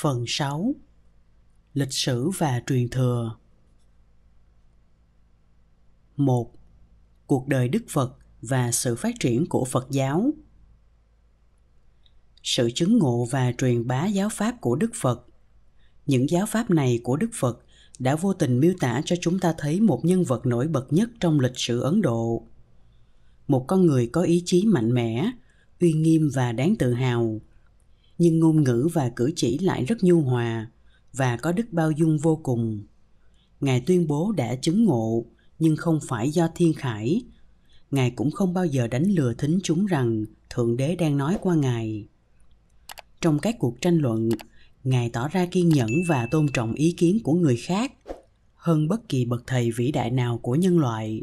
Phần 6 Lịch sử và truyền thừa 1. Cuộc đời Đức Phật và sự phát triển của Phật giáo Sự chứng ngộ và truyền bá giáo pháp của Đức Phật Những giáo pháp này của Đức Phật đã vô tình miêu tả cho chúng ta thấy một nhân vật nổi bật nhất trong lịch sử Ấn Độ. Một con người có ý chí mạnh mẽ, uy nghiêm và đáng tự hào – nhưng ngôn ngữ và cử chỉ lại rất nhu hòa và có đức bao dung vô cùng ngài tuyên bố đã chứng ngộ nhưng không phải do thiên khải ngài cũng không bao giờ đánh lừa thính chúng rằng thượng đế đang nói qua ngài trong các cuộc tranh luận ngài tỏ ra kiên nhẫn và tôn trọng ý kiến của người khác hơn bất kỳ bậc thầy vĩ đại nào của nhân loại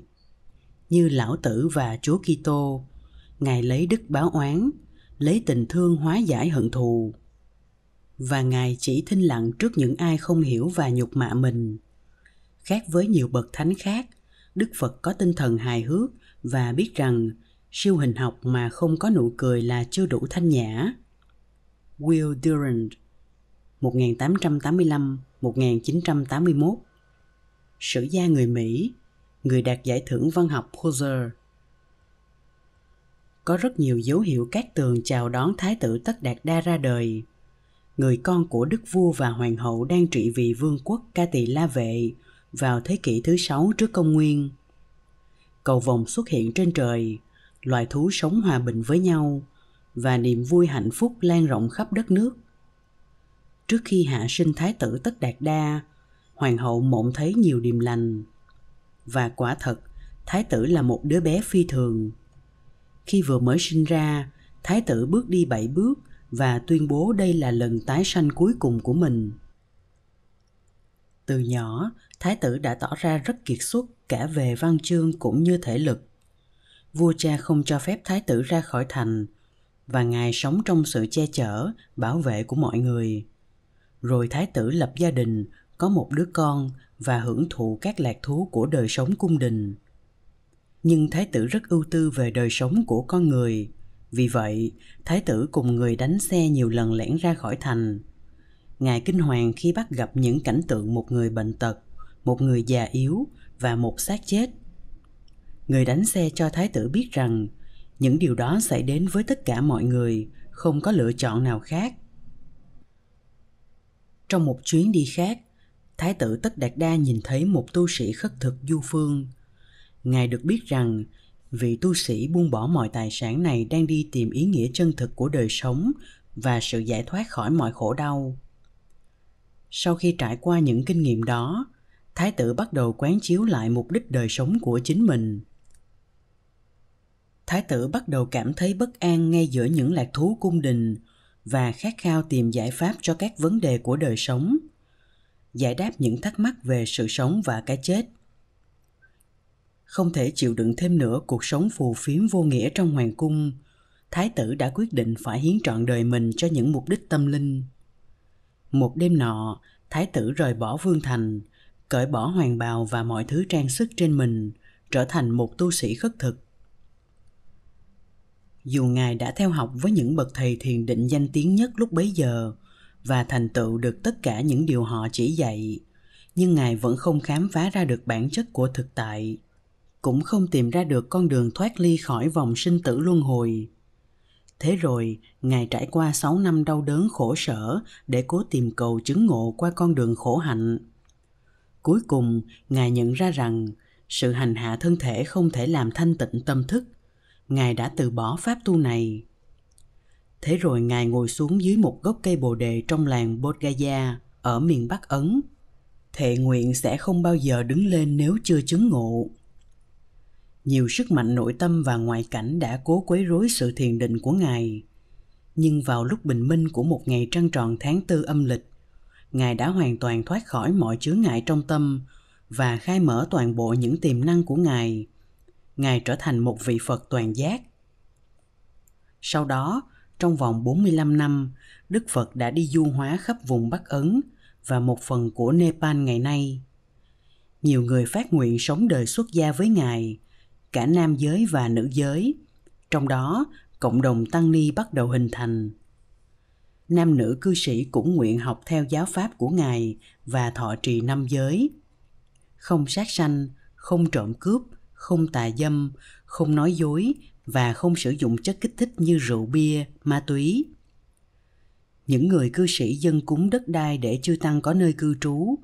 như lão tử và chúa kitô ngài lấy đức báo oán lấy tình thương hóa giải hận thù và ngài chỉ thinh lặng trước những ai không hiểu và nhục mạ mình khác với nhiều bậc thánh khác đức phật có tinh thần hài hước và biết rằng siêu hình học mà không có nụ cười là chưa đủ thanh nhã will durand 1885-1981 sử gia người Mỹ, người đạt giải thưởng văn học Pulitzer có rất nhiều dấu hiệu các tường chào đón Thái tử Tất Đạt Đa ra đời. Người con của đức vua và hoàng hậu đang trị vì vương quốc Ca Tỳ La Vệ vào thế kỷ thứ sáu trước công nguyên. Cầu vồng xuất hiện trên trời, loài thú sống hòa bình với nhau và niềm vui hạnh phúc lan rộng khắp đất nước. Trước khi hạ sinh Thái tử Tất Đạt Đa, hoàng hậu mộng thấy nhiều điềm lành. Và quả thật, Thái tử là một đứa bé phi thường – khi vừa mới sinh ra, Thái tử bước đi bảy bước và tuyên bố đây là lần tái sanh cuối cùng của mình. Từ nhỏ, Thái tử đã tỏ ra rất kiệt xuất cả về văn chương cũng như thể lực. Vua cha không cho phép Thái tử ra khỏi thành và ngài sống trong sự che chở, bảo vệ của mọi người. Rồi Thái tử lập gia đình, có một đứa con và hưởng thụ các lạc thú của đời sống cung đình nhưng thái tử rất ưu tư về đời sống của con người vì vậy thái tử cùng người đánh xe nhiều lần lẻn ra khỏi thành ngài kinh hoàng khi bắt gặp những cảnh tượng một người bệnh tật một người già yếu và một xác chết người đánh xe cho thái tử biết rằng những điều đó xảy đến với tất cả mọi người không có lựa chọn nào khác trong một chuyến đi khác thái tử tất đạt đa nhìn thấy một tu sĩ khất thực du phương Ngài được biết rằng vị tu sĩ buông bỏ mọi tài sản này đang đi tìm ý nghĩa chân thực của đời sống và sự giải thoát khỏi mọi khổ đau. Sau khi trải qua những kinh nghiệm đó, Thái tử bắt đầu quán chiếu lại mục đích đời sống của chính mình. Thái tử bắt đầu cảm thấy bất an ngay giữa những lạc thú cung đình và khát khao tìm giải pháp cho các vấn đề của đời sống, giải đáp những thắc mắc về sự sống và cái chết – không thể chịu đựng thêm nữa cuộc sống phù phiếm vô nghĩa trong hoàng cung thái tử đã quyết định phải hiến trọn đời mình cho những mục đích tâm linh một đêm nọ thái tử rời bỏ vương thành cởi bỏ hoàng bào và mọi thứ trang sức trên mình trở thành một tu sĩ khất thực dù ngài đã theo học với những bậc thầy thiền định danh tiếng nhất lúc bấy giờ và thành tựu được tất cả những điều họ chỉ dạy nhưng ngài vẫn không khám phá ra được bản chất của thực tại cũng không tìm ra được con đường thoát ly khỏi vòng sinh tử luân hồi. Thế rồi, Ngài trải qua 6 năm đau đớn khổ sở để cố tìm cầu chứng ngộ qua con đường khổ hạnh. Cuối cùng, Ngài nhận ra rằng sự hành hạ thân thể không thể làm thanh tịnh tâm thức. Ngài đã từ bỏ pháp tu này. Thế rồi Ngài ngồi xuống dưới một gốc cây bồ đề trong làng Bodh Gaya ở miền Bắc Ấn. Thệ nguyện sẽ không bao giờ đứng lên nếu chưa chứng ngộ nhiều sức mạnh nội tâm và ngoại cảnh đã cố quấy rối sự thiền định của ngài nhưng vào lúc bình minh của một ngày trăng tròn tháng tư âm lịch ngài đã hoàn toàn thoát khỏi mọi chướng ngại trong tâm và khai mở toàn bộ những tiềm năng của ngài ngài trở thành một vị phật toàn giác sau đó trong vòng 45 năm, Đức Phật đã đi du hóa khắp vùng Bắc Ấn và một phần của Nepal ngày nay. Nhiều người phát nguyện sống đời xuất gia với Ngài – cả nam giới và nữ giới trong đó cộng đồng tăng ni bắt đầu hình thành nam nữ cư sĩ cũng nguyện học theo giáo pháp của ngài và thọ trì năm giới không sát sanh không trộm cướp không tà dâm không nói dối và không sử dụng chất kích thích như rượu bia ma túy những người cư sĩ dân cúng đất đai để chư tăng có nơi cư trú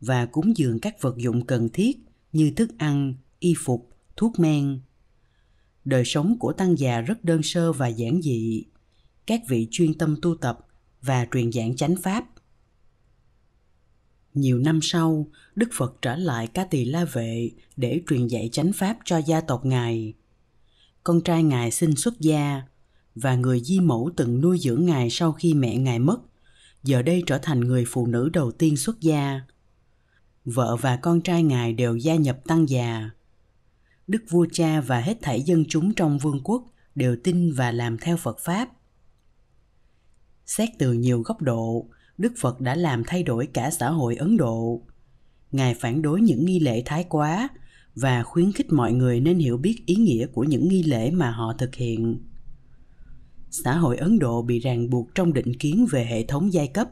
và cúng dường các vật dụng cần thiết như thức ăn y phục thuốc men đời sống của tăng già rất đơn sơ và giản dị các vị chuyên tâm tu tập và truyền giảng chánh pháp nhiều năm sau đức phật trở lại ca tỳ la vệ để truyền dạy chánh pháp cho gia tộc ngài con trai ngài xin xuất gia và người di mẫu từng nuôi dưỡng ngài sau khi mẹ ngài mất giờ đây trở thành người phụ nữ đầu tiên xuất gia vợ và con trai ngài đều gia nhập tăng già đức vua cha và hết thảy dân chúng trong vương quốc đều tin và làm theo phật pháp xét từ nhiều góc độ đức phật đã làm thay đổi cả xã hội ấn độ ngài phản đối những nghi lễ thái quá và khuyến khích mọi người nên hiểu biết ý nghĩa của những nghi lễ mà họ thực hiện xã hội ấn độ bị ràng buộc trong định kiến về hệ thống giai cấp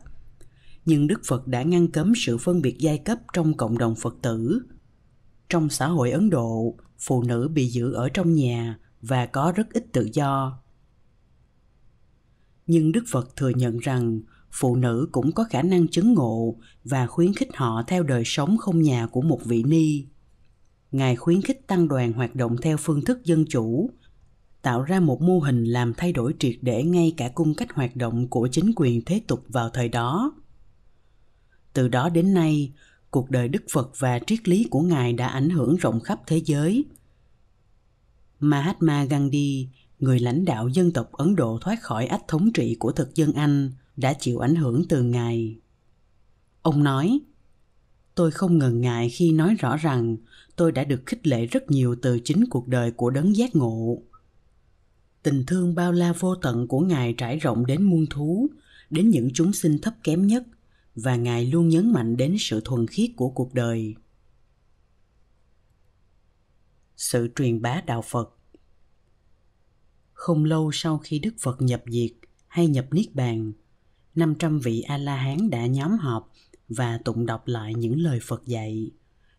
nhưng đức phật đã ngăn cấm sự phân biệt giai cấp trong cộng đồng phật tử trong xã hội ấn độ phụ nữ bị giữ ở trong nhà và có rất ít tự do nhưng đức phật thừa nhận rằng phụ nữ cũng có khả năng chứng ngộ và khuyến khích họ theo đời sống không nhà của một vị ni ngài khuyến khích tăng đoàn hoạt động theo phương thức dân chủ tạo ra một mô hình làm thay đổi triệt để ngay cả cung cách hoạt động của chính quyền thế tục vào thời đó từ đó đến nay cuộc đời đức phật và triết lý của ngài đã ảnh hưởng rộng khắp thế giới mahatma gandhi người lãnh đạo dân tộc ấn độ thoát khỏi ách thống trị của thực dân anh đã chịu ảnh hưởng từ ngài ông nói tôi không ngần ngại khi nói rõ rằng tôi đã được khích lệ rất nhiều từ chính cuộc đời của đấng giác ngộ tình thương bao la vô tận của ngài trải rộng đến muôn thú đến những chúng sinh thấp kém nhất và ngài luôn nhấn mạnh đến sự thuần khiết của cuộc đời sự truyền bá đạo phật không lâu sau khi đức phật nhập diệt hay nhập niết bàn 500 vị a la hán đã nhóm họp và tụng đọc lại những lời phật dạy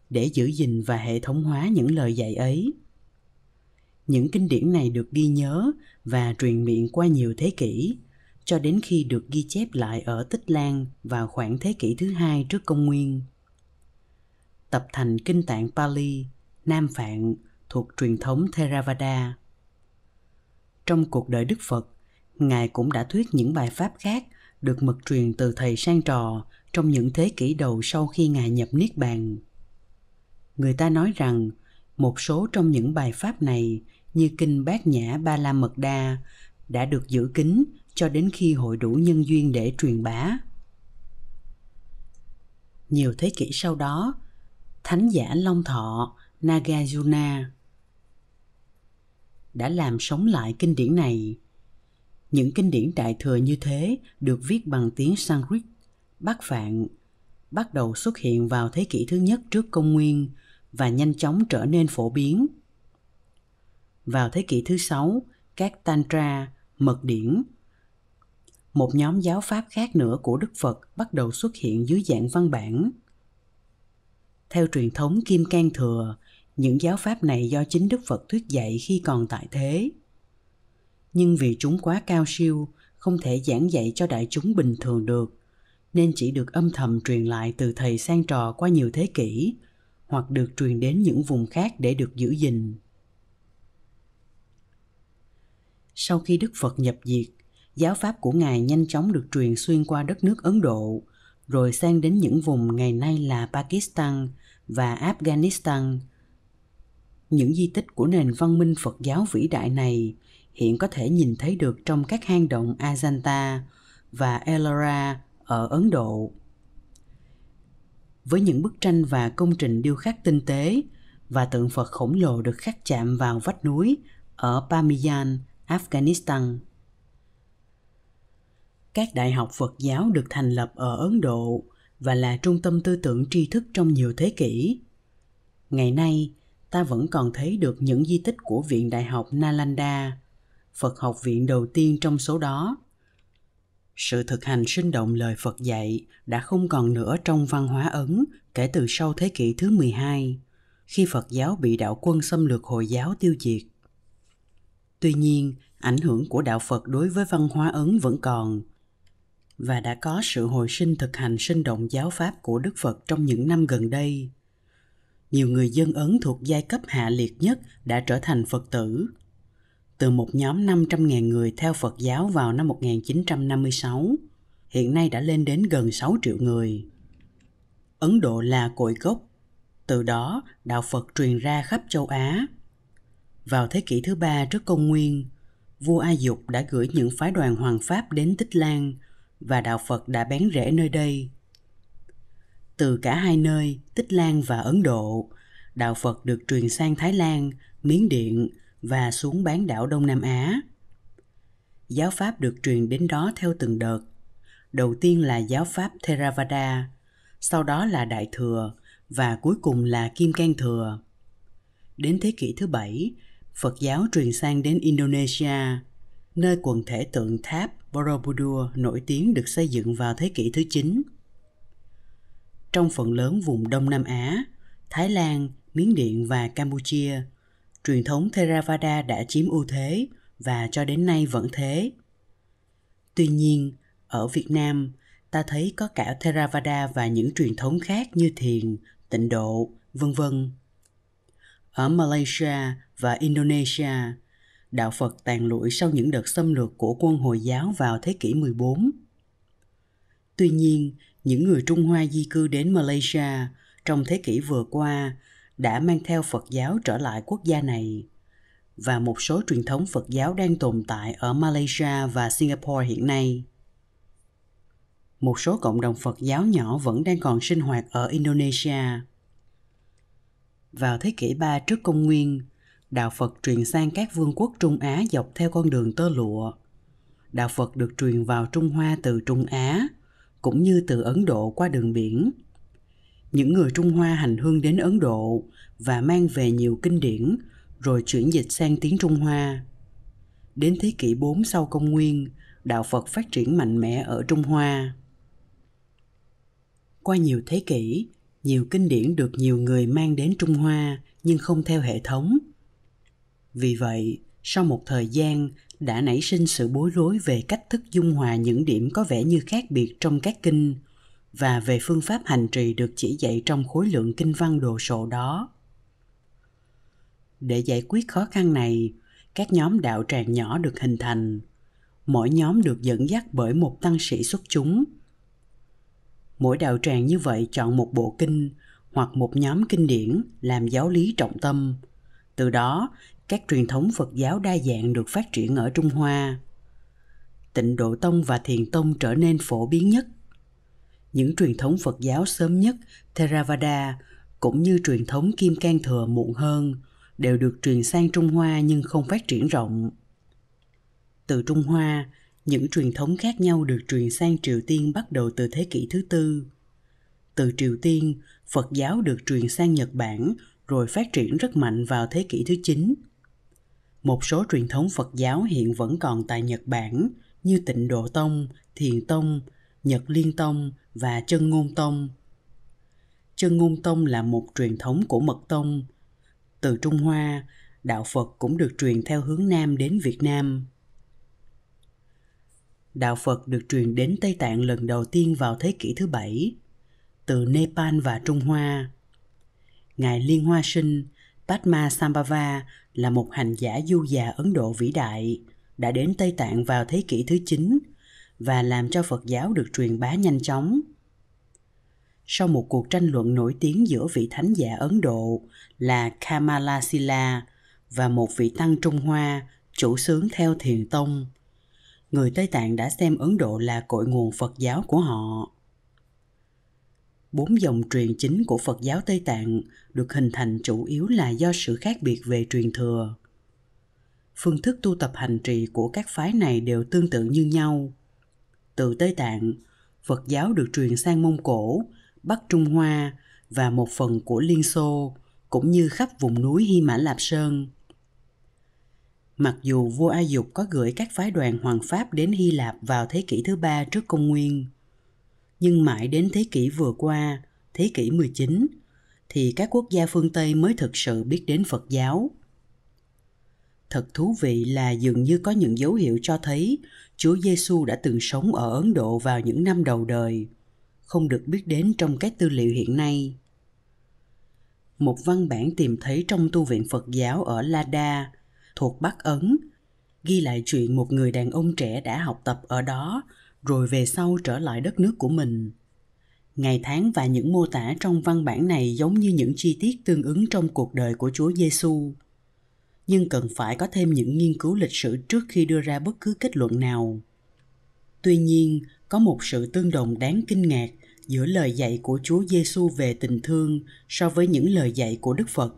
để giữ gìn và hệ thống hóa những lời dạy ấy những kinh điển này được ghi nhớ và truyền miệng qua nhiều thế kỷ cho đến khi được ghi chép lại ở Tích Lan vào khoảng thế kỷ thứ hai trước công nguyên. Tập thành kinh tạng Pali, Nam Phạn thuộc truyền thống Theravada. Trong cuộc đời Đức Phật, Ngài cũng đã thuyết những bài pháp khác được mật truyền từ thầy sang trò trong những thế kỷ đầu sau khi Ngài nhập Niết Bàn. Người ta nói rằng một số trong những bài pháp này như Kinh Bát Nhã Ba La Mật Đa đã được giữ kín cho đến khi hội đủ nhân duyên để truyền bá. Nhiều thế kỷ sau đó, thánh giả Long Thọ Nagarjuna đã làm sống lại kinh điển này. Những kinh điển đại thừa như thế được viết bằng tiếng Sanskrit, Bắc Phạn, bắt đầu xuất hiện vào thế kỷ thứ nhất trước công nguyên và nhanh chóng trở nên phổ biến. Vào thế kỷ thứ sáu, các tantra, mật điển một nhóm giáo pháp khác nữa của Đức Phật bắt đầu xuất hiện dưới dạng văn bản. Theo truyền thống Kim Cang Thừa, những giáo pháp này do chính Đức Phật thuyết dạy khi còn tại thế. Nhưng vì chúng quá cao siêu, không thể giảng dạy cho đại chúng bình thường được, nên chỉ được âm thầm truyền lại từ thầy sang trò qua nhiều thế kỷ, hoặc được truyền đến những vùng khác để được giữ gìn. Sau khi Đức Phật nhập diệt, giáo pháp của Ngài nhanh chóng được truyền xuyên qua đất nước Ấn Độ, rồi sang đến những vùng ngày nay là Pakistan và Afghanistan. Những di tích của nền văn minh Phật giáo vĩ đại này hiện có thể nhìn thấy được trong các hang động Ajanta và Ellora ở Ấn Độ. Với những bức tranh và công trình điêu khắc tinh tế và tượng Phật khổng lồ được khắc chạm vào vách núi ở Parmijan, Afghanistan các đại học Phật giáo được thành lập ở Ấn Độ và là trung tâm tư tưởng tri thức trong nhiều thế kỷ. Ngày nay, ta vẫn còn thấy được những di tích của Viện Đại học Nalanda, Phật học viện đầu tiên trong số đó. Sự thực hành sinh động lời Phật dạy đã không còn nữa trong văn hóa Ấn kể từ sau thế kỷ thứ 12, khi Phật giáo bị đạo quân xâm lược Hồi giáo tiêu diệt. Tuy nhiên, ảnh hưởng của đạo Phật đối với văn hóa Ấn vẫn còn – và đã có sự hồi sinh thực hành sinh động giáo pháp của Đức Phật trong những năm gần đây. Nhiều người dân Ấn thuộc giai cấp hạ liệt nhất đã trở thành Phật tử. Từ một nhóm 500.000 người theo Phật giáo vào năm 1956, hiện nay đã lên đến gần 6 triệu người. Ấn Độ là cội gốc, từ đó đạo Phật truyền ra khắp châu Á. Vào thế kỷ thứ ba trước công nguyên, vua A Dục đã gửi những phái đoàn hoàng pháp đến Tích Lan – và đạo Phật đã bén rễ nơi đây. Từ cả hai nơi, Tích Lan và Ấn Độ, đạo Phật được truyền sang Thái Lan, Miến Điện và xuống bán đảo Đông Nam Á. Giáo pháp được truyền đến đó theo từng đợt. Đầu tiên là giáo pháp Theravada, sau đó là Đại Thừa và cuối cùng là Kim Cang Thừa. Đến thế kỷ thứ bảy, Phật giáo truyền sang đến Indonesia, nơi quần thể tượng tháp Borobudur nổi tiếng được xây dựng vào thế kỷ thứ 9. Trong phần lớn vùng Đông Nam Á, Thái Lan, Miến Điện và Campuchia, truyền thống Theravada đã chiếm ưu thế và cho đến nay vẫn thế. Tuy nhiên, ở Việt Nam, ta thấy có cả Theravada và những truyền thống khác như thiền, tịnh độ, vân vân. Ở Malaysia và Indonesia, đạo Phật tàn lụi sau những đợt xâm lược của quân Hồi giáo vào thế kỷ 14. Tuy nhiên, những người Trung Hoa di cư đến Malaysia trong thế kỷ vừa qua đã mang theo Phật giáo trở lại quốc gia này và một số truyền thống Phật giáo đang tồn tại ở Malaysia và Singapore hiện nay. Một số cộng đồng Phật giáo nhỏ vẫn đang còn sinh hoạt ở Indonesia. Vào thế kỷ 3 trước công nguyên, đạo Phật truyền sang các vương quốc Trung Á dọc theo con đường tơ lụa. Đạo Phật được truyền vào Trung Hoa từ Trung Á, cũng như từ Ấn Độ qua đường biển. Những người Trung Hoa hành hương đến Ấn Độ và mang về nhiều kinh điển, rồi chuyển dịch sang tiếng Trung Hoa. Đến thế kỷ 4 sau công nguyên, đạo Phật phát triển mạnh mẽ ở Trung Hoa. Qua nhiều thế kỷ, nhiều kinh điển được nhiều người mang đến Trung Hoa nhưng không theo hệ thống vì vậy sau một thời gian đã nảy sinh sự bối rối về cách thức dung hòa những điểm có vẻ như khác biệt trong các kinh và về phương pháp hành trì được chỉ dạy trong khối lượng kinh văn đồ sộ đó để giải quyết khó khăn này các nhóm đạo tràng nhỏ được hình thành mỗi nhóm được dẫn dắt bởi một tăng sĩ xuất chúng mỗi đạo tràng như vậy chọn một bộ kinh hoặc một nhóm kinh điển làm giáo lý trọng tâm từ đó các truyền thống Phật giáo đa dạng được phát triển ở Trung Hoa. Tịnh độ tông và thiền tông trở nên phổ biến nhất. Những truyền thống Phật giáo sớm nhất, Theravada, cũng như truyền thống Kim Cang Thừa muộn hơn, đều được truyền sang Trung Hoa nhưng không phát triển rộng. Từ Trung Hoa, những truyền thống khác nhau được truyền sang Triều Tiên bắt đầu từ thế kỷ thứ tư. Từ Triều Tiên, Phật giáo được truyền sang Nhật Bản rồi phát triển rất mạnh vào thế kỷ thứ 9 một số truyền thống Phật giáo hiện vẫn còn tại Nhật Bản như Tịnh Độ Tông, Thiền Tông, Nhật Liên Tông và Chân Ngôn Tông. Chân Ngôn Tông là một truyền thống của Mật Tông. Từ Trung Hoa, đạo Phật cũng được truyền theo hướng Nam đến Việt Nam. Đạo Phật được truyền đến Tây Tạng lần đầu tiên vào thế kỷ thứ bảy, từ Nepal và Trung Hoa. Ngài Liên Hoa Sinh Padma Sambhava là một hành giả du già Ấn Độ vĩ đại, đã đến Tây Tạng vào thế kỷ thứ 9 và làm cho Phật giáo được truyền bá nhanh chóng. Sau một cuộc tranh luận nổi tiếng giữa vị thánh giả Ấn Độ là Kamala Sila và một vị tăng Trung Hoa chủ sướng theo thiền tông, người Tây Tạng đã xem Ấn Độ là cội nguồn Phật giáo của họ bốn dòng truyền chính của Phật giáo Tây Tạng được hình thành chủ yếu là do sự khác biệt về truyền thừa. Phương thức tu tập hành trì của các phái này đều tương tự như nhau. Từ Tây Tạng, Phật giáo được truyền sang Mông Cổ, Bắc Trung Hoa và một phần của Liên Xô, cũng như khắp vùng núi Hy Mã Lạp Sơn. Mặc dù vua A Dục có gửi các phái đoàn hoàng pháp đến Hy Lạp vào thế kỷ thứ ba trước công nguyên, nhưng mãi đến thế kỷ vừa qua, thế kỷ 19, thì các quốc gia phương Tây mới thực sự biết đến Phật giáo. Thật thú vị là dường như có những dấu hiệu cho thấy Chúa Giêsu đã từng sống ở Ấn Độ vào những năm đầu đời, không được biết đến trong các tư liệu hiện nay. Một văn bản tìm thấy trong tu viện Phật giáo ở Lada, thuộc Bắc Ấn, ghi lại chuyện một người đàn ông trẻ đã học tập ở đó rồi về sau trở lại đất nước của mình ngày tháng và những mô tả trong văn bản này giống như những chi tiết tương ứng trong cuộc đời của Chúa Giêsu. Nhưng cần phải có thêm những nghiên cứu lịch sử trước khi đưa ra bất cứ kết luận nào. Tuy nhiên, có một sự tương đồng đáng kinh ngạc giữa lời dạy của Chúa Giêsu về tình thương so với những lời dạy của Đức Phật.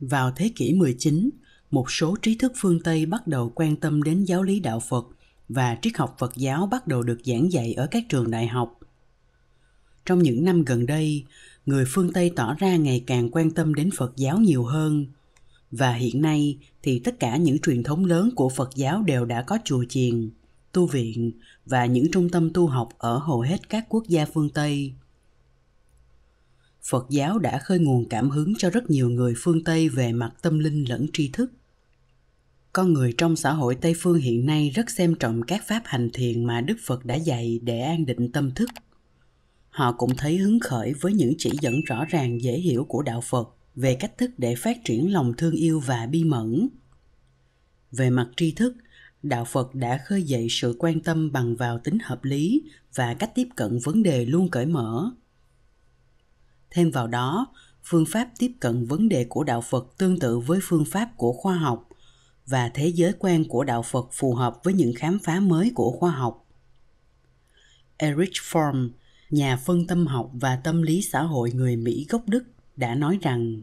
Vào thế kỷ 19, một số trí thức phương Tây bắt đầu quan tâm đến giáo lý đạo Phật và triết học Phật giáo bắt đầu được giảng dạy ở các trường đại học. Trong những năm gần đây, người phương Tây tỏ ra ngày càng quan tâm đến Phật giáo nhiều hơn và hiện nay thì tất cả những truyền thống lớn của Phật giáo đều đã có chùa chiền, tu viện và những trung tâm tu học ở hầu hết các quốc gia phương Tây. Phật giáo đã khơi nguồn cảm hứng cho rất nhiều người phương Tây về mặt tâm linh lẫn tri thức con người trong xã hội tây phương hiện nay rất xem trọng các pháp hành thiền mà đức phật đã dạy để an định tâm thức họ cũng thấy hứng khởi với những chỉ dẫn rõ ràng dễ hiểu của đạo phật về cách thức để phát triển lòng thương yêu và bi mẫn về mặt tri thức đạo phật đã khơi dậy sự quan tâm bằng vào tính hợp lý và cách tiếp cận vấn đề luôn cởi mở thêm vào đó phương pháp tiếp cận vấn đề của đạo phật tương tự với phương pháp của khoa học và thế giới quan của đạo Phật phù hợp với những khám phá mới của khoa học. Erich Fromm, nhà phân tâm học và tâm lý xã hội người Mỹ gốc Đức đã nói rằng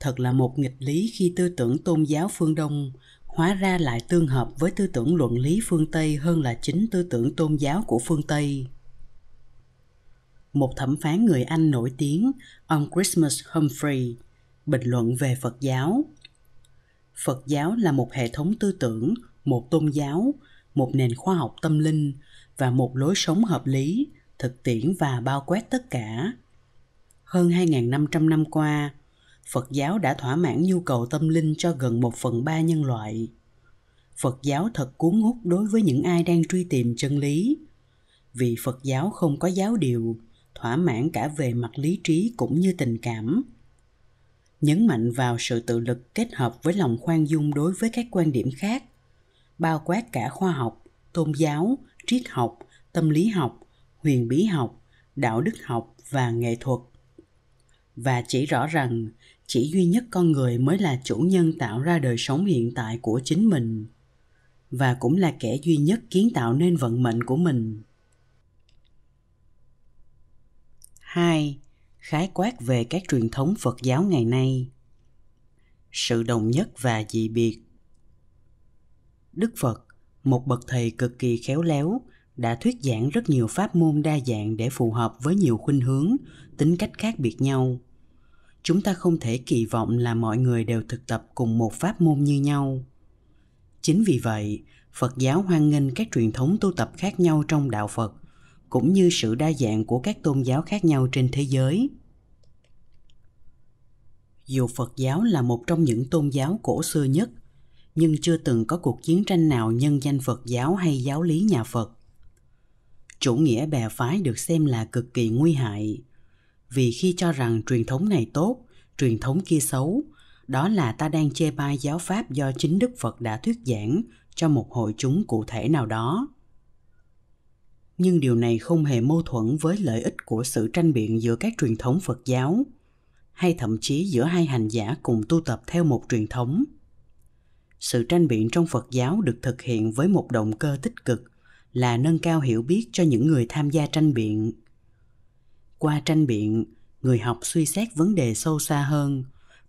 Thật là một nghịch lý khi tư tưởng tôn giáo phương Đông hóa ra lại tương hợp với tư tưởng luận lý phương Tây hơn là chính tư tưởng tôn giáo của phương Tây. Một thẩm phán người Anh nổi tiếng, ông Christmas Humphrey, bình luận về Phật giáo – phật giáo là một hệ thống tư tưởng một tôn giáo một nền khoa học tâm linh và một lối sống hợp lý thực tiễn và bao quát tất cả hơn 2.500 năm qua, Phật giáo đã thỏa mãn nhu cầu tâm linh cho gần một phần ba nhân loại. Phật giáo thật cuốn hút đối với những ai đang truy tìm chân lý. Vì Phật giáo không có giáo điều, thỏa mãn cả về mặt lý trí cũng như tình cảm nhấn mạnh vào sự tự lực kết hợp với lòng khoan dung đối với các quan điểm khác bao quát cả khoa học tôn giáo triết học tâm lý học huyền bí học đạo đức học và nghệ thuật và chỉ rõ rằng chỉ duy nhất con người mới là chủ nhân tạo ra đời sống hiện tại của chính mình và cũng là kẻ duy nhất kiến tạo nên vận mệnh của mình. 2 khái quát về các truyền thống phật giáo ngày nay sự đồng nhất và dị biệt đức phật một bậc thầy cực kỳ khéo léo đã thuyết giảng rất nhiều pháp môn đa dạng để phù hợp với nhiều khuynh hướng tính cách khác biệt nhau chúng ta không thể kỳ vọng là mọi người đều thực tập cùng một pháp môn như nhau chính vì vậy phật giáo hoan nghênh các truyền thống tu tập khác nhau trong đạo phật cũng như sự đa dạng của các tôn giáo khác nhau trên thế giới dù phật giáo là một trong những tôn giáo cổ xưa nhất nhưng chưa từng có cuộc chiến tranh nào nhân danh phật giáo hay giáo lý nhà phật chủ nghĩa bè phái được xem là cực kỳ nguy hại vì khi cho rằng truyền thống này tốt truyền thống kia xấu đó là ta đang chê bai giáo pháp do chính đức phật đã thuyết giảng cho một hội chúng cụ thể nào đó nhưng điều này không hề mâu thuẫn với lợi ích của sự tranh biện giữa các truyền thống phật giáo hay thậm chí giữa hai hành giả cùng tu tập theo một truyền thống sự tranh biện trong phật giáo được thực hiện với một động cơ tích cực là nâng cao hiểu biết cho những người tham gia tranh biện qua tranh biện người học suy xét vấn đề sâu xa hơn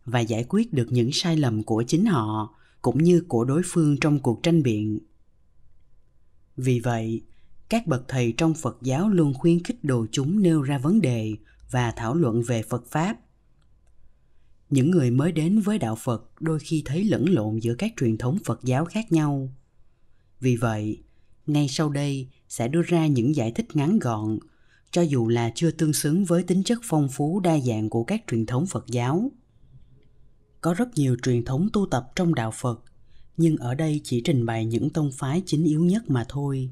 và giải quyết được những sai lầm của chính họ cũng như của đối phương trong cuộc tranh biện vì vậy các bậc thầy trong phật giáo luôn khuyến khích đồ chúng nêu ra vấn đề và thảo luận về phật pháp những người mới đến với đạo phật đôi khi thấy lẫn lộn giữa các truyền thống phật giáo khác nhau vì vậy ngay sau đây sẽ đưa ra những giải thích ngắn gọn cho dù là chưa tương xứng với tính chất phong phú đa dạng của các truyền thống phật giáo có rất nhiều truyền thống tu tập trong đạo phật nhưng ở đây chỉ trình bày những tông phái chính yếu nhất mà thôi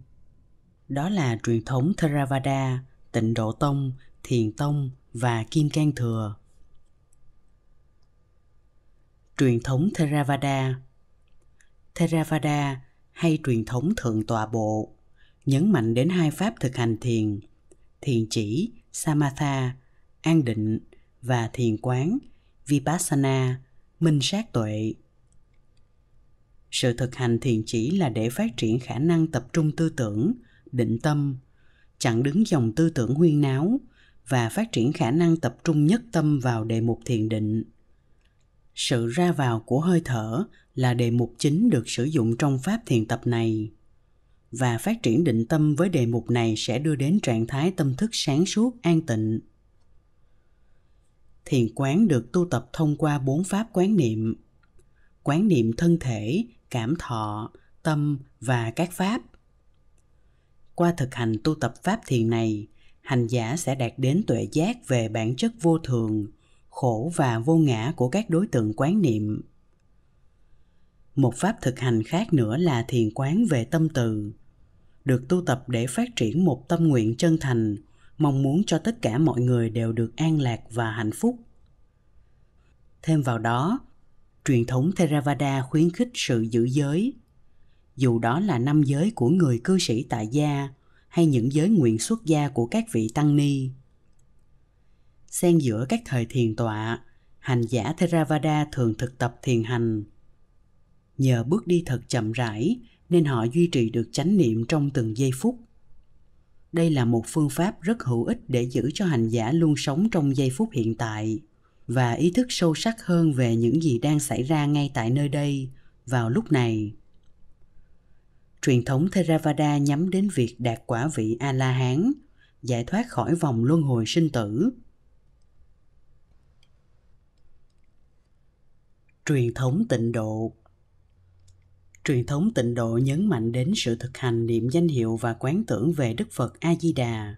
đó là truyền thống Theravada, tịnh độ tông, thiền tông và kim cang thừa. Truyền thống Theravada Theravada hay truyền thống thượng tọa bộ nhấn mạnh đến hai pháp thực hành thiền thiền chỉ samatha an định và thiền quán vipassana minh sát tuệ sự thực hành thiền chỉ là để phát triển khả năng tập trung tư tưởng định tâm chặn đứng dòng tư tưởng huyên náo và phát triển khả năng tập trung nhất tâm vào đề mục thiền định sự ra vào của hơi thở là đề mục chính được sử dụng trong pháp thiền tập này và phát triển định tâm với đề mục này sẽ đưa đến trạng thái tâm thức sáng suốt an tịnh thiền quán được tu tập thông qua bốn pháp quán niệm quán niệm thân thể cảm thọ tâm và các pháp qua thực hành tu tập pháp thiền này, hành giả sẽ đạt đến tuệ giác về bản chất vô thường, khổ và vô ngã của các đối tượng quán niệm. Một pháp thực hành khác nữa là thiền quán về tâm từ, được tu tập để phát triển một tâm nguyện chân thành, mong muốn cho tất cả mọi người đều được an lạc và hạnh phúc. Thêm vào đó, truyền thống Theravada khuyến khích sự giữ giới, dù đó là năm giới của người cư sĩ tại gia hay những giới nguyện xuất gia của các vị tăng ni. Xen giữa các thời thiền tọa, hành giả Theravada thường thực tập thiền hành. Nhờ bước đi thật chậm rãi nên họ duy trì được chánh niệm trong từng giây phút. Đây là một phương pháp rất hữu ích để giữ cho hành giả luôn sống trong giây phút hiện tại và ý thức sâu sắc hơn về những gì đang xảy ra ngay tại nơi đây vào lúc này truyền thống Theravada nhắm đến việc đạt quả vị A-la-hán, giải thoát khỏi vòng luân hồi sinh tử. Truyền thống tịnh độ Truyền thống tịnh độ nhấn mạnh đến sự thực hành niệm danh hiệu và quán tưởng về Đức Phật A-di-đà.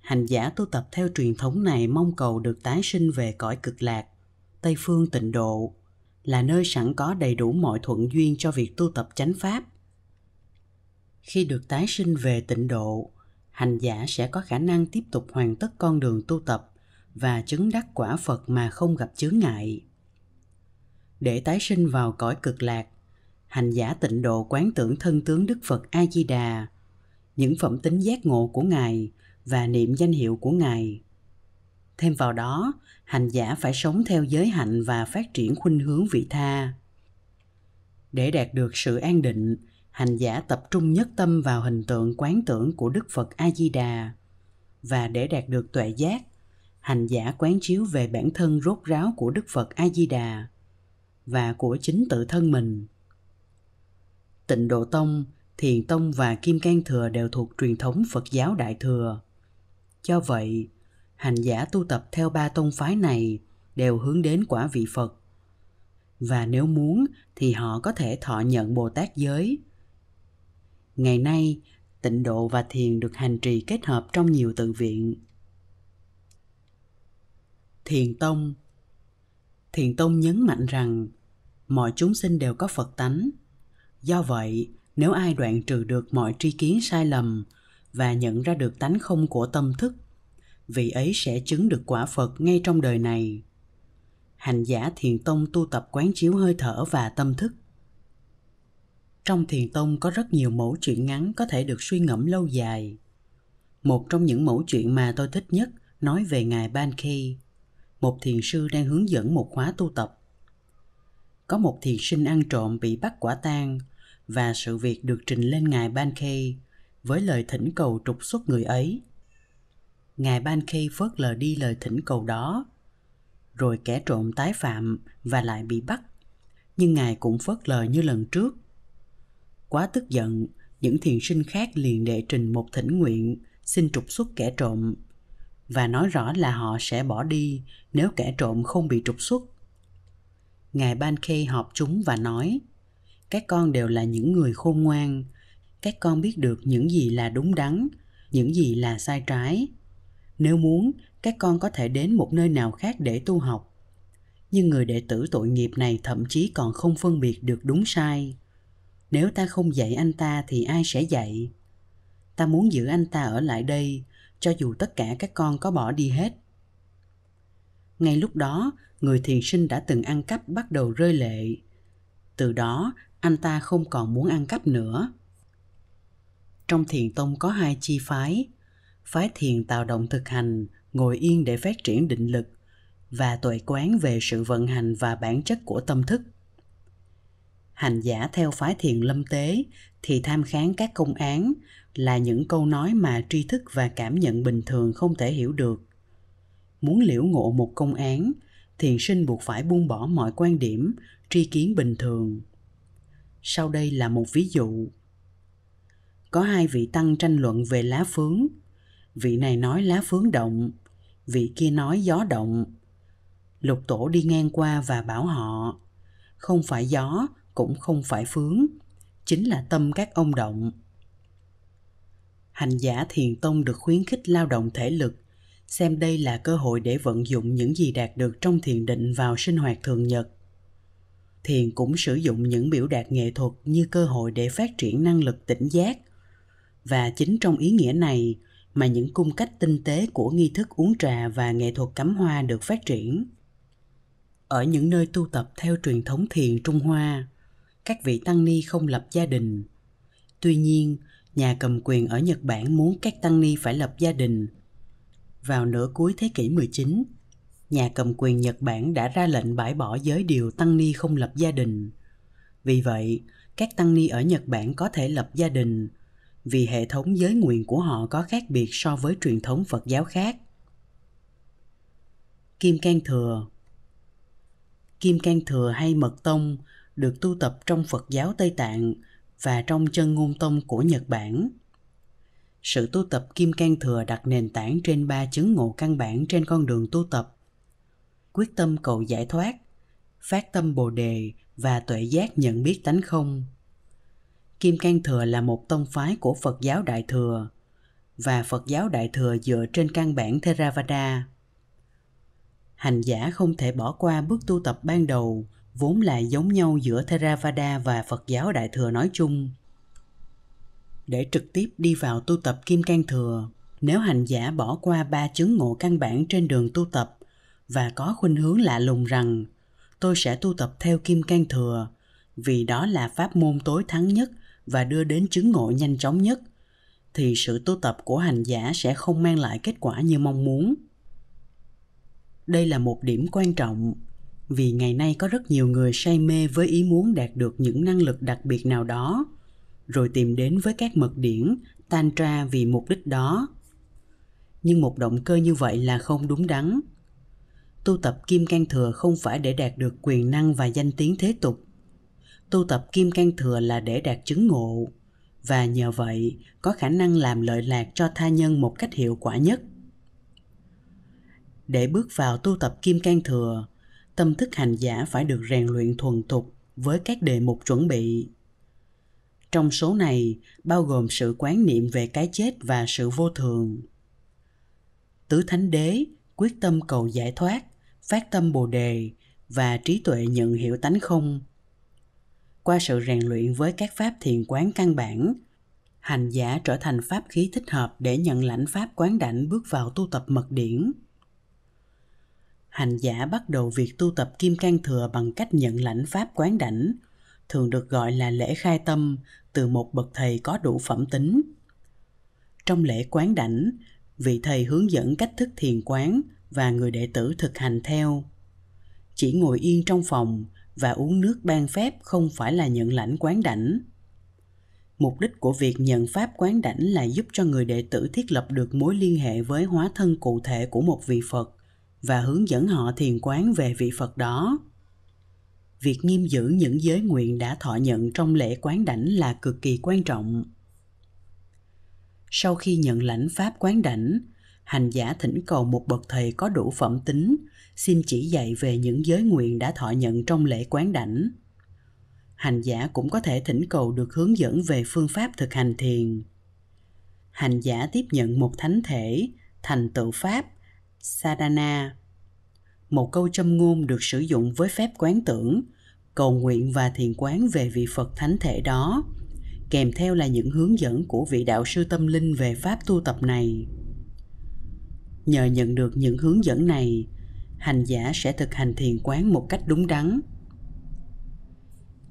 Hành giả tu tập theo truyền thống này mong cầu được tái sinh về cõi cực lạc, Tây phương tịnh độ, là nơi sẵn có đầy đủ mọi thuận duyên cho việc tu tập chánh pháp khi được tái sinh về tịnh độ hành giả sẽ có khả năng tiếp tục hoàn tất con đường tu tập và chứng đắc quả phật mà không gặp chướng ngại để tái sinh vào cõi cực lạc hành giả tịnh độ quán tưởng thân tướng đức phật a di đà những phẩm tính giác ngộ của ngài và niệm danh hiệu của ngài thêm vào đó hành giả phải sống theo giới hạnh và phát triển khuynh hướng vị tha để đạt được sự an định hành giả tập trung nhất tâm vào hình tượng quán tưởng của đức phật a di đà và để đạt được tuệ giác hành giả quán chiếu về bản thân rốt ráo của đức phật a di đà và của chính tự thân mình tịnh độ tông thiền tông và kim cang thừa đều thuộc truyền thống phật giáo đại thừa cho vậy hành giả tu tập theo ba tông phái này đều hướng đến quả vị phật và nếu muốn thì họ có thể thọ nhận bồ tát giới Ngày nay, tịnh độ và thiền được hành trì kết hợp trong nhiều tự viện. Thiền tông Thiền tông nhấn mạnh rằng mọi chúng sinh đều có Phật tánh. Do vậy, nếu ai đoạn trừ được mọi tri kiến sai lầm và nhận ra được tánh không của tâm thức, vị ấy sẽ chứng được quả Phật ngay trong đời này. Hành giả thiền tông tu tập quán chiếu hơi thở và tâm thức trong thiền tông có rất nhiều mẫu chuyện ngắn có thể được suy ngẫm lâu dài một trong những mẫu chuyện mà tôi thích nhất nói về ngài ban khi một thiền sư đang hướng dẫn một khóa tu tập có một thiền sinh ăn trộm bị bắt quả tang và sự việc được trình lên ngài ban khi với lời thỉnh cầu trục xuất người ấy ngài ban khi phớt lờ đi lời thỉnh cầu đó rồi kẻ trộm tái phạm và lại bị bắt nhưng ngài cũng phớt lờ như lần trước Quá tức giận, những thiền sinh khác liền đệ trình một thỉnh nguyện xin trục xuất kẻ trộm và nói rõ là họ sẽ bỏ đi nếu kẻ trộm không bị trục xuất. Ngài Ban Khê họp chúng và nói Các con đều là những người khôn ngoan, các con biết được những gì là đúng đắn, những gì là sai trái. Nếu muốn, các con có thể đến một nơi nào khác để tu học. Nhưng người đệ tử tội nghiệp này thậm chí còn không phân biệt được đúng sai nếu ta không dạy anh ta thì ai sẽ dạy ta muốn giữ anh ta ở lại đây cho dù tất cả các con có bỏ đi hết ngay lúc đó người thiền sinh đã từng ăn cắp bắt đầu rơi lệ từ đó anh ta không còn muốn ăn cắp nữa trong thiền tông có hai chi phái phái thiền tạo động thực hành ngồi yên để phát triển định lực và tuệ quán về sự vận hành và bản chất của tâm thức hành giả theo phái thiền lâm tế thì tham kháng các công án là những câu nói mà tri thức và cảm nhận bình thường không thể hiểu được muốn liễu ngộ một công án thiền sinh buộc phải buông bỏ mọi quan điểm tri kiến bình thường sau đây là một ví dụ có hai vị tăng tranh luận về lá phướng vị này nói lá phướng động vị kia nói gió động lục tổ đi ngang qua và bảo họ không phải gió cũng không phải phướng chính là tâm các ông động hành giả thiền tông được khuyến khích lao động thể lực xem đây là cơ hội để vận dụng những gì đạt được trong thiền định vào sinh hoạt thường nhật thiền cũng sử dụng những biểu đạt nghệ thuật như cơ hội để phát triển năng lực tỉnh giác và chính trong ý nghĩa này mà những cung cách tinh tế của nghi thức uống trà và nghệ thuật cắm hoa được phát triển ở những nơi tu tập theo truyền thống thiền trung hoa các vị tăng ni không lập gia đình tuy nhiên nhà cầm quyền ở Nhật Bản muốn các tăng ni phải lập gia đình. Vào nửa cuối thế kỷ 19, nhà cầm quyền Nhật Bản đã ra lệnh bãi bỏ giới điều tăng ni không lập gia đình. Vì vậy, các tăng ni ở Nhật Bản có thể lập gia đình vì hệ thống giới nguyện của họ có khác biệt so với truyền thống Phật giáo khác. Kim Cang Thừa Kim Cang Thừa hay Mật Tông được tu tập trong Phật giáo Tây Tạng và trong chân ngôn tông của Nhật Bản. Sự tu tập Kim Cang Thừa đặt nền tảng trên ba chứng ngộ căn bản trên con đường tu tập. Quyết tâm cầu giải thoát, phát tâm Bồ Đề và tuệ giác nhận biết tánh không. Kim Cang Thừa là một tông phái của Phật giáo Đại Thừa và Phật giáo Đại Thừa dựa trên căn bản Theravada. Hành giả không thể bỏ qua bước tu tập ban đầu vốn là giống nhau giữa Theravada và Phật giáo Đại Thừa nói chung. Để trực tiếp đi vào tu tập Kim Cang Thừa, nếu hành giả bỏ qua ba chứng ngộ căn bản trên đường tu tập và có khuynh hướng lạ lùng rằng tôi sẽ tu tập theo Kim Cang Thừa vì đó là pháp môn tối thắng nhất và đưa đến chứng ngộ nhanh chóng nhất, thì sự tu tập của hành giả sẽ không mang lại kết quả như mong muốn. Đây là một điểm quan trọng vì ngày nay có rất nhiều người say mê với ý muốn đạt được những năng lực đặc biệt nào đó rồi tìm đến với các mật điển tantra vì mục đích đó nhưng một động cơ như vậy là không đúng đắn tu tập kim cang thừa không phải để đạt được quyền năng và danh tiếng thế tục tu tập kim cang thừa là để đạt chứng ngộ và nhờ vậy có khả năng làm lợi lạc cho tha nhân một cách hiệu quả nhất để bước vào tu tập kim cang thừa tâm thức hành giả phải được rèn luyện thuần thục với các đề mục chuẩn bị. Trong số này bao gồm sự quán niệm về cái chết và sự vô thường. Tứ Thánh Đế quyết tâm cầu giải thoát, phát tâm Bồ đề và trí tuệ nhận hiểu tánh không. Qua sự rèn luyện với các pháp thiền quán căn bản, hành giả trở thành pháp khí thích hợp để nhận lãnh pháp quán đảnh bước vào tu tập mật điển hành giả bắt đầu việc tu tập kim cang thừa bằng cách nhận lãnh pháp quán đảnh, thường được gọi là lễ khai tâm từ một bậc thầy có đủ phẩm tính. Trong lễ quán đảnh, vị thầy hướng dẫn cách thức thiền quán và người đệ tử thực hành theo. Chỉ ngồi yên trong phòng và uống nước ban phép không phải là nhận lãnh quán đảnh. Mục đích của việc nhận pháp quán đảnh là giúp cho người đệ tử thiết lập được mối liên hệ với hóa thân cụ thể của một vị Phật và hướng dẫn họ thiền quán về vị Phật đó. Việc nghiêm giữ những giới nguyện đã thọ nhận trong lễ quán đảnh là cực kỳ quan trọng. Sau khi nhận lãnh pháp quán đảnh, hành giả thỉnh cầu một bậc thầy có đủ phẩm tính, xin chỉ dạy về những giới nguyện đã thọ nhận trong lễ quán đảnh. Hành giả cũng có thể thỉnh cầu được hướng dẫn về phương pháp thực hành thiền. Hành giả tiếp nhận một thánh thể, thành tựu pháp – sadhana một câu châm ngôn được sử dụng với phép quán tưởng cầu nguyện và thiền quán về vị phật thánh thể đó kèm theo là những hướng dẫn của vị đạo sư tâm linh về pháp tu tập này nhờ nhận được những hướng dẫn này hành giả sẽ thực hành thiền quán một cách đúng đắn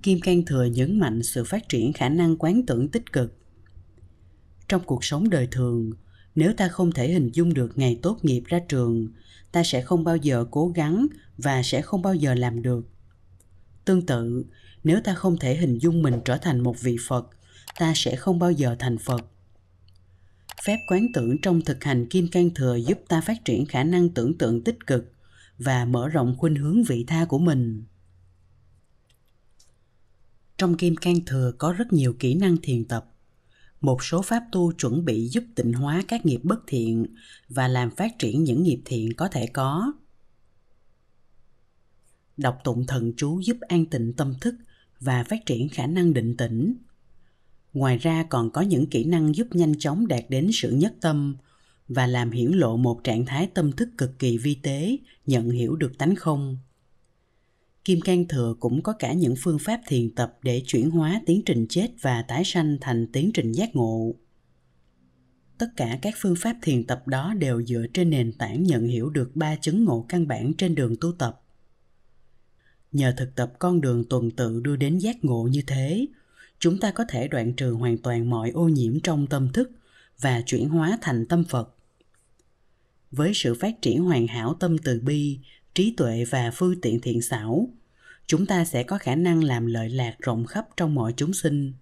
kim cang thừa nhấn mạnh sự phát triển khả năng quán tưởng tích cực trong cuộc sống đời thường nếu ta không thể hình dung được ngày tốt nghiệp ra trường ta sẽ không bao giờ cố gắng và sẽ không bao giờ làm được tương tự nếu ta không thể hình dung mình trở thành một vị phật ta sẽ không bao giờ thành phật phép quán tưởng trong thực hành kim cang thừa giúp ta phát triển khả năng tưởng tượng tích cực và mở rộng khuynh hướng vị tha của mình trong kim cang thừa có rất nhiều kỹ năng thiền tập một số pháp tu chuẩn bị giúp tịnh hóa các nghiệp bất thiện và làm phát triển những nghiệp thiện có thể có đọc tụng thần chú giúp an tịnh tâm thức và phát triển khả năng định tĩnh ngoài ra còn có những kỹ năng giúp nhanh chóng đạt đến sự nhất tâm và làm hiển lộ một trạng thái tâm thức cực kỳ vi tế nhận hiểu được tánh không Kim Cang Thừa cũng có cả những phương pháp thiền tập để chuyển hóa tiến trình chết và tái sanh thành tiến trình giác ngộ. Tất cả các phương pháp thiền tập đó đều dựa trên nền tảng nhận hiểu được ba chứng ngộ căn bản trên đường tu tập. Nhờ thực tập con đường tuần tự đưa đến giác ngộ như thế, chúng ta có thể đoạn trừ hoàn toàn mọi ô nhiễm trong tâm thức và chuyển hóa thành tâm Phật. Với sự phát triển hoàn hảo tâm từ bi, trí tuệ và phương tiện thiện xảo chúng ta sẽ có khả năng làm lợi lạc rộng khắp trong mọi chúng sinh